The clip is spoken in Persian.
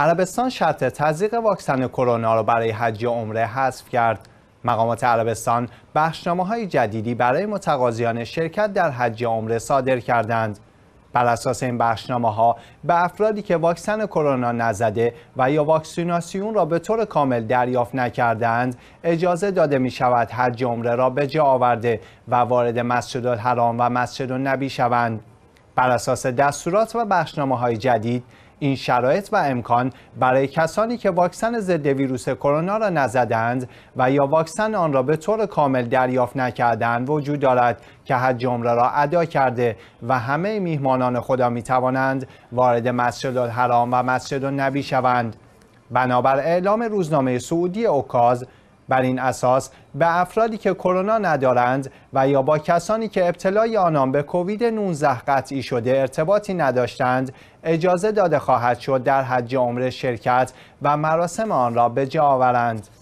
عربستان شرط تزریق واکسن کرونا را برای حج عمره حذف کرد. مقامات عربستان بخشنامه های جدیدی برای متقاضیان شرکت در حج عمره صادر کردند. بر اساس این بخشنامه ها به افرادی که واکسن کرونا نزده و یا واکسیناسیون را به طور کامل دریافت نکردند اجازه داده می شود هر جمره را به جا آورده و وارد مسجد الحرام و مسجد النبی شوند بر اساس دستورات و بخشنامه های جدید این شرایط و امکان برای کسانی که واکسن ضد ویروس کرونا را نزدند و یا واکسن آن را به طور کامل دریافت نکردند وجود دارد که حج عمره را ادا کرده و همه میهمانان خدا می توانند وارد مسجد الحرام و مسجد النبی شوند بنابر اعلام روزنامه سعودی اوکاز بر این اساس به افرادی که کرونا ندارند و یا با کسانی که ابتلای آنان به کووید 19 قطعی شده ارتباطی نداشتند اجازه داده خواهد شد در حج عمره شرکت و مراسم آن را به جا آورند